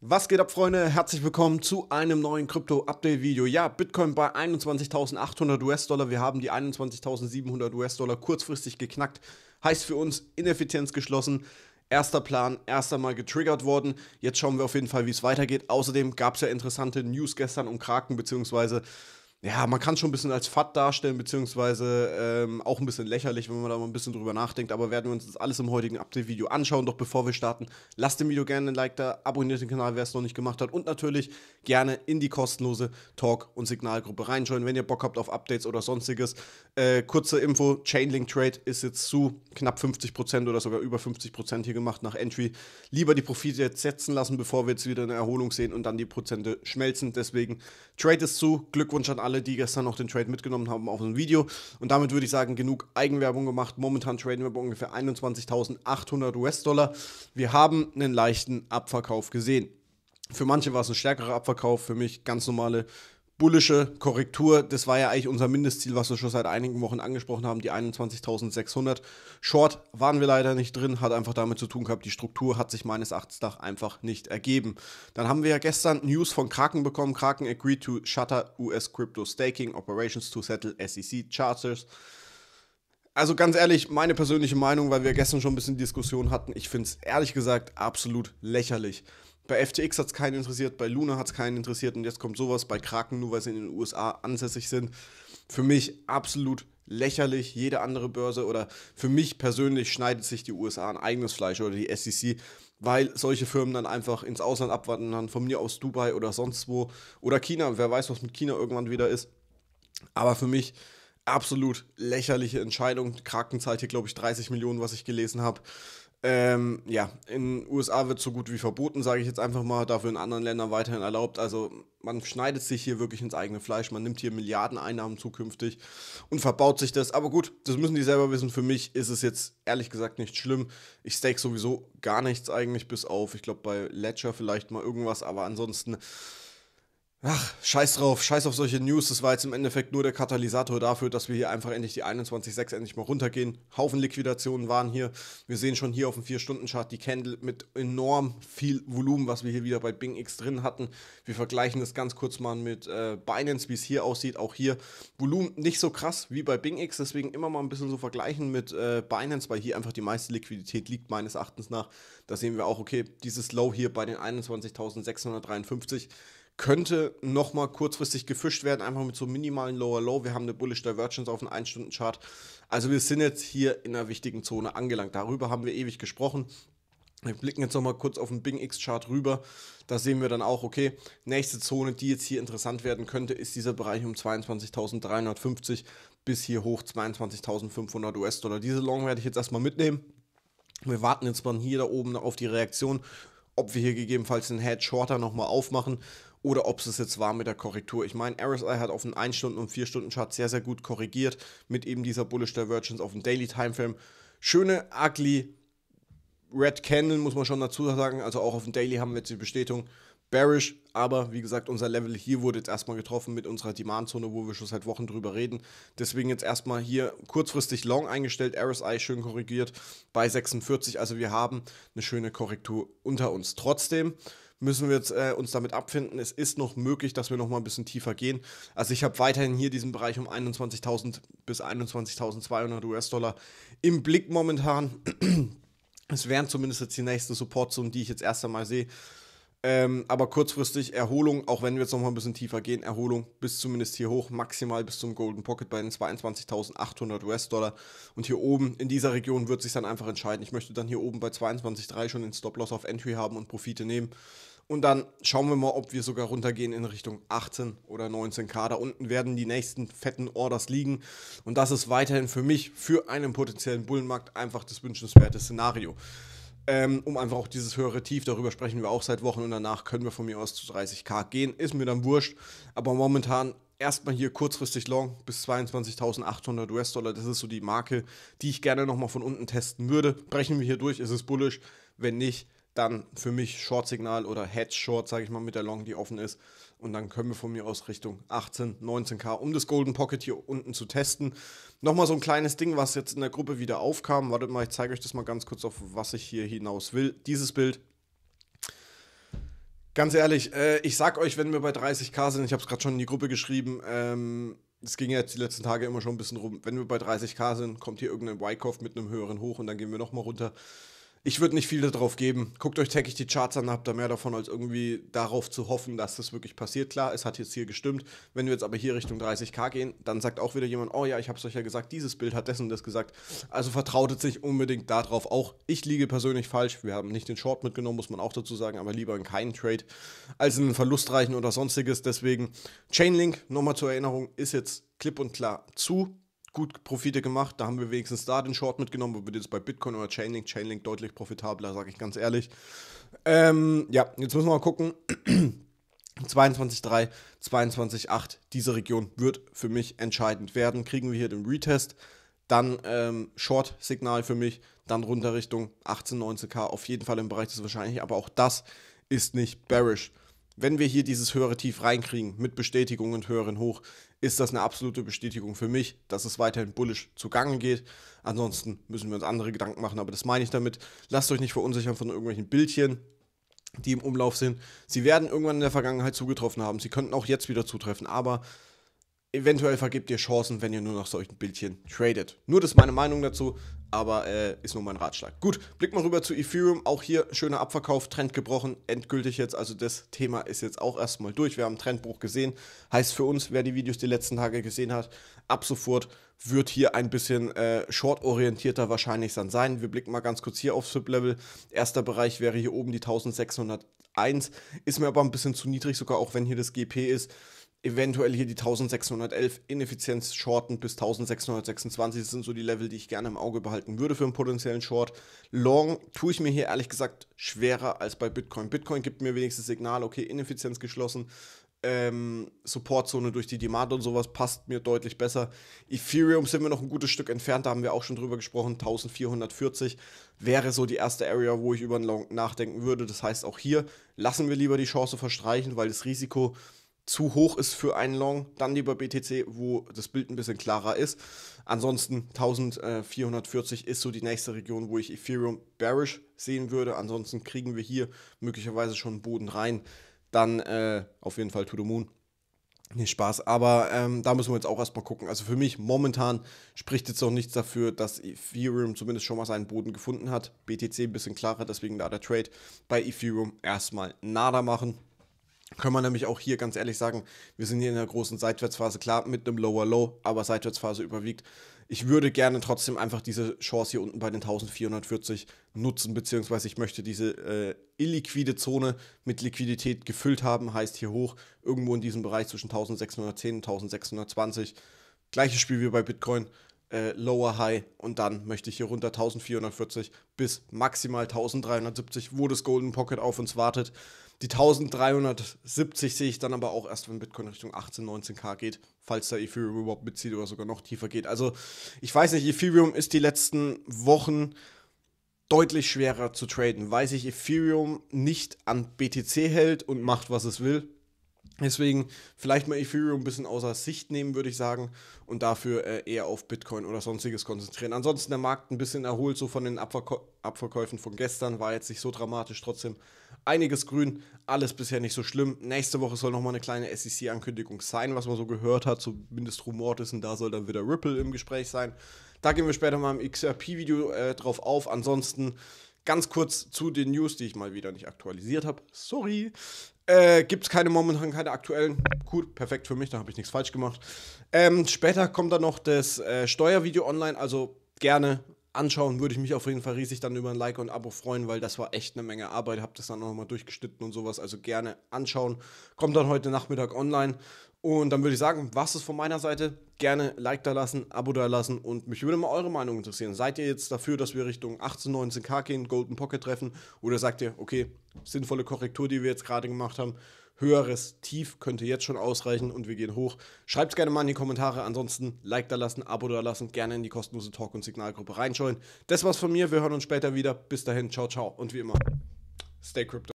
Was geht ab, Freunde? Herzlich willkommen zu einem neuen Krypto-Update-Video. Ja, Bitcoin bei 21.800 US-Dollar. Wir haben die 21.700 US-Dollar kurzfristig geknackt. Heißt für uns Ineffizienz geschlossen. Erster Plan, erster Mal getriggert worden. Jetzt schauen wir auf jeden Fall, wie es weitergeht. Außerdem gab es ja interessante News gestern um Kraken, beziehungsweise ja, man kann es schon ein bisschen als Fad darstellen, beziehungsweise ähm, auch ein bisschen lächerlich, wenn man da mal ein bisschen drüber nachdenkt. Aber werden wir uns das alles im heutigen Update-Video anschauen. Doch bevor wir starten, lasst dem Video gerne ein Like da, abonniert den Kanal, wer es noch nicht gemacht hat. Und natürlich gerne in die kostenlose Talk- und Signalgruppe reinschauen, wenn ihr Bock habt auf Updates oder sonstiges. Äh, kurze Info: Chainlink Trade ist jetzt zu knapp 50% oder sogar über 50% hier gemacht nach Entry. Lieber die Profite jetzt setzen lassen, bevor wir jetzt wieder eine Erholung sehen und dann die Prozente schmelzen. Deswegen, Trade ist zu. Glückwunsch an alle alle, die gestern noch den Trade mitgenommen haben, auf ein Video. Und damit würde ich sagen, genug Eigenwerbung gemacht. Momentan traden wir bei ungefähr 21.800 US-Dollar. Wir haben einen leichten Abverkauf gesehen. Für manche war es ein stärkerer Abverkauf, für mich ganz normale bullische Korrektur. Das war ja eigentlich unser Mindestziel, was wir schon seit einigen Wochen angesprochen haben, die 21.600. Short waren wir leider nicht drin, hat einfach damit zu tun gehabt, die Struktur hat sich meines Erachtens nach einfach nicht ergeben. Dann haben wir ja gestern News von Kraken bekommen. Kraken agreed to shutter US Crypto Staking Operations to settle SEC Charters. Also ganz ehrlich, meine persönliche Meinung, weil wir gestern schon ein bisschen Diskussion hatten, ich finde es ehrlich gesagt absolut lächerlich. Bei FTX hat es keinen interessiert, bei Luna hat es keinen interessiert und jetzt kommt sowas bei Kraken, nur weil sie in den USA ansässig sind. Für mich absolut lächerlich, jede andere Börse oder für mich persönlich schneidet sich die USA ein eigenes Fleisch oder die SEC, weil solche Firmen dann einfach ins Ausland abwarten, dann von mir aus Dubai oder sonst wo oder China, wer weiß, was mit China irgendwann wieder ist. Aber für mich absolut lächerliche Entscheidung. Kraken zahlt hier, glaube ich, 30 Millionen, was ich gelesen habe. Ähm, ja, in den USA wird so gut wie verboten, sage ich jetzt einfach mal, dafür in anderen Ländern weiterhin erlaubt. Also man schneidet sich hier wirklich ins eigene Fleisch, man nimmt hier Milliardeneinnahmen zukünftig und verbaut sich das. Aber gut, das müssen die selber wissen. Für mich ist es jetzt ehrlich gesagt nicht schlimm. Ich stake sowieso gar nichts eigentlich, bis auf, ich glaube, bei Ledger vielleicht mal irgendwas, aber ansonsten Ach, scheiß drauf, scheiß auf solche News. Das war jetzt im Endeffekt nur der Katalysator dafür, dass wir hier einfach endlich die 21.6 endlich mal runtergehen. Haufen Liquidationen waren hier. Wir sehen schon hier auf dem 4-Stunden-Chart die Candle mit enorm viel Volumen, was wir hier wieder bei Bing X drin hatten. Wir vergleichen das ganz kurz mal mit äh, Binance, wie es hier aussieht. Auch hier Volumen nicht so krass wie bei Bing X, deswegen immer mal ein bisschen so vergleichen mit äh, Binance, weil hier einfach die meiste Liquidität liegt, meines Erachtens nach. Da sehen wir auch, okay, dieses Low hier bei den 21.653 könnte nochmal kurzfristig gefischt werden, einfach mit so minimalen Lower Low. Wir haben eine Bullish Divergence auf einem 1-Stunden-Chart. Also wir sind jetzt hier in einer wichtigen Zone angelangt. Darüber haben wir ewig gesprochen. Wir blicken jetzt nochmal kurz auf den Bing X-Chart rüber. Da sehen wir dann auch, okay, nächste Zone, die jetzt hier interessant werden könnte, ist dieser Bereich um 22.350 bis hier hoch 22.500 US-Dollar. Diese Long werde ich jetzt erstmal mitnehmen. Wir warten jetzt mal hier da oben auf die Reaktion, ob wir hier gegebenenfalls den Head Shorter nochmal aufmachen oder ob es es jetzt war mit der Korrektur. Ich meine, RSI hat auf den 1 Stunden und 4 Stunden Chart sehr, sehr gut korrigiert mit eben dieser Bullish Divergence auf dem Daily Timeframe. Schöne, ugly Red Candle, muss man schon dazu sagen. Also auch auf dem Daily haben wir jetzt die Bestätigung. Bearish, aber wie gesagt, unser Level hier wurde jetzt erstmal getroffen mit unserer Demandzone, wo wir schon seit Wochen drüber reden. Deswegen jetzt erstmal hier kurzfristig Long eingestellt, RSI schön korrigiert bei 46. Also wir haben eine schöne Korrektur unter uns. Trotzdem müssen wir jetzt, äh, uns damit abfinden. Es ist noch möglich, dass wir noch mal ein bisschen tiefer gehen. Also ich habe weiterhin hier diesen Bereich um 21.000 bis 21.200 US-Dollar im Blick momentan. es wären zumindest jetzt die nächsten Supportzonen, die ich jetzt erst einmal sehe. Ähm, aber kurzfristig Erholung, auch wenn wir jetzt nochmal ein bisschen tiefer gehen, Erholung bis zumindest hier hoch, maximal bis zum Golden Pocket bei den 22.800 US-Dollar. Und hier oben in dieser Region wird sich dann einfach entscheiden. Ich möchte dann hier oben bei 22.3 schon den Stop-Loss auf Entry haben und Profite nehmen. Und dann schauen wir mal, ob wir sogar runtergehen in Richtung 18 oder 19k. Da unten werden die nächsten fetten Orders liegen. Und das ist weiterhin für mich, für einen potenziellen Bullenmarkt, einfach das wünschenswerte Szenario. Ähm, um einfach auch dieses höhere Tief, darüber sprechen wir auch seit Wochen und danach können wir von mir aus zu 30k gehen, ist mir dann wurscht. Aber momentan erstmal hier kurzfristig long bis 22.800 US-Dollar, das ist so die Marke, die ich gerne nochmal von unten testen würde. Brechen wir hier durch, ist es bullish, wenn nicht, dann für mich Short-Signal oder Hedge-Short, sage ich mal, mit der Long, die offen ist. Und dann können wir von mir aus Richtung 18, 19k, um das Golden Pocket hier unten zu testen. Nochmal so ein kleines Ding, was jetzt in der Gruppe wieder aufkam. Wartet mal, ich zeige euch das mal ganz kurz, auf was ich hier hinaus will. Dieses Bild. Ganz ehrlich, äh, ich sag euch, wenn wir bei 30k sind, ich habe es gerade schon in die Gruppe geschrieben, ähm, es ging jetzt die letzten Tage immer schon ein bisschen rum. Wenn wir bei 30k sind, kommt hier irgendein Wyckoff mit einem höheren hoch und dann gehen wir nochmal runter ich würde nicht viel darauf geben. Guckt euch täglich die Charts an, habt da mehr davon, als irgendwie darauf zu hoffen, dass das wirklich passiert. Klar, es hat jetzt hier gestimmt. Wenn wir jetzt aber hier Richtung 30k gehen, dann sagt auch wieder jemand, oh ja, ich habe es euch ja gesagt, dieses Bild hat dessen das gesagt. Also vertraut jetzt nicht unbedingt darauf. Auch ich liege persönlich falsch. Wir haben nicht den Short mitgenommen, muss man auch dazu sagen, aber lieber in keinen Trade als in einen verlustreichen oder sonstiges. Deswegen Chainlink, nochmal zur Erinnerung, ist jetzt klipp und klar zu gut Profite gemacht. Da haben wir wenigstens da den Short mitgenommen, wo wir jetzt bei Bitcoin oder Chainlink, Chainlink deutlich profitabler, sage ich ganz ehrlich. Ähm, ja, jetzt müssen wir mal gucken. 22,3, 22,8, diese Region wird für mich entscheidend werden. Kriegen wir hier den Retest, dann ähm, Short-Signal für mich, dann runter Richtung 18, 19k, auf jeden Fall im Bereich des Wahrscheinlich, aber auch das ist nicht bearish wenn wir hier dieses höhere Tief reinkriegen mit Bestätigung und höheren Hoch, ist das eine absolute Bestätigung für mich, dass es weiterhin bullisch zugange geht. Ansonsten müssen wir uns andere Gedanken machen, aber das meine ich damit. Lasst euch nicht verunsichern von irgendwelchen Bildchen die im Umlauf sind. Sie werden irgendwann in der Vergangenheit zugetroffen haben. Sie könnten auch jetzt wieder zutreffen. Aber eventuell vergibt ihr Chancen, wenn ihr nur nach solchen Bildchen tradet. Nur das ist meine Meinung dazu, aber äh, ist nur mein Ratschlag. Gut, blick mal rüber zu Ethereum. Auch hier schöner Abverkauf, Trend gebrochen, endgültig jetzt. Also das Thema ist jetzt auch erstmal durch. Wir haben einen Trendbruch gesehen. Heißt für uns, wer die Videos die letzten Tage gesehen hat, ab sofort wird hier ein bisschen äh, short-orientierter wahrscheinlich dann sein. Wir blicken mal ganz kurz hier aufs SIP-Level. Erster Bereich wäre hier oben die 1601. Ist mir aber ein bisschen zu niedrig, sogar auch wenn hier das GP ist eventuell hier die 1611 Ineffizienz shorten bis 1626. Das sind so die Level, die ich gerne im Auge behalten würde für einen potenziellen Short. Long tue ich mir hier ehrlich gesagt schwerer als bei Bitcoin. Bitcoin gibt mir wenigstens Signal, okay, Ineffizienz geschlossen. Ähm, Supportzone durch die Demand und sowas passt mir deutlich besser. Ethereum sind wir noch ein gutes Stück entfernt, da haben wir auch schon drüber gesprochen. 1440 wäre so die erste Area, wo ich über einen Long nachdenken würde. Das heißt, auch hier lassen wir lieber die Chance verstreichen, weil das Risiko zu hoch ist für einen Long, dann lieber BTC, wo das Bild ein bisschen klarer ist. Ansonsten 1440 ist so die nächste Region, wo ich Ethereum bearish sehen würde. Ansonsten kriegen wir hier möglicherweise schon Boden rein. Dann äh, auf jeden Fall to the moon. Nee, Spaß. Aber ähm, da müssen wir jetzt auch erstmal gucken. Also für mich momentan spricht jetzt noch nichts dafür, dass Ethereum zumindest schon mal seinen Boden gefunden hat. BTC ein bisschen klarer, deswegen da der Trade. Bei Ethereum erstmal nada machen. Können wir nämlich auch hier ganz ehrlich sagen, wir sind hier in einer großen Seitwärtsphase, klar mit einem Lower Low, aber Seitwärtsphase überwiegt. Ich würde gerne trotzdem einfach diese Chance hier unten bei den 1440 nutzen, beziehungsweise ich möchte diese äh, illiquide Zone mit Liquidität gefüllt haben, heißt hier hoch, irgendwo in diesem Bereich zwischen 1610 und 1620. Gleiches Spiel wie bei Bitcoin, äh, Lower High und dann möchte ich hier runter 1440 bis maximal 1370, wo das Golden Pocket auf uns wartet. Die 1370 sehe ich dann aber auch erst, wenn Bitcoin Richtung 18, 19k geht, falls da Ethereum überhaupt mitzieht oder sogar noch tiefer geht. Also ich weiß nicht, Ethereum ist die letzten Wochen deutlich schwerer zu traden, weil sich Ethereum nicht an BTC hält und macht, was es will. Deswegen vielleicht mal Ethereum ein bisschen außer Sicht nehmen, würde ich sagen, und dafür äh, eher auf Bitcoin oder sonstiges konzentrieren. Ansonsten der Markt ein bisschen erholt, so von den Abverkäu Abverkäufen von gestern, war jetzt nicht so dramatisch, trotzdem einiges grün, alles bisher nicht so schlimm. Nächste Woche soll nochmal eine kleine SEC-Ankündigung sein, was man so gehört hat, zumindest rumort ist, und da soll dann wieder Ripple im Gespräch sein. Da gehen wir später mal im XRP-Video äh, drauf auf. Ansonsten ganz kurz zu den News, die ich mal wieder nicht aktualisiert habe. Sorry. Äh, Gibt es keine momentan, keine aktuellen. Gut, perfekt für mich, da habe ich nichts falsch gemacht. Ähm, später kommt dann noch das äh, Steuervideo online, also gerne anschauen, würde ich mich auf jeden Fall riesig dann über ein Like und ein Abo freuen, weil das war echt eine Menge Arbeit. Hab das dann nochmal durchgeschnitten und sowas. Also gerne anschauen. Kommt dann heute Nachmittag online. Und dann würde ich sagen, was ist von meiner Seite? Gerne Like da lassen, Abo da lassen und mich würde mal eure Meinung interessieren. Seid ihr jetzt dafür, dass wir Richtung 18, 19k gehen, Golden Pocket treffen? Oder sagt ihr, okay, sinnvolle Korrektur, die wir jetzt gerade gemacht haben, höheres Tief könnte jetzt schon ausreichen und wir gehen hoch. Schreibt es gerne mal in die Kommentare. Ansonsten Like da lassen, Abo da lassen, gerne in die kostenlose Talk- und Signalgruppe reinschauen. Das war's von mir. Wir hören uns später wieder. Bis dahin, ciao, ciao und wie immer, stay crypto.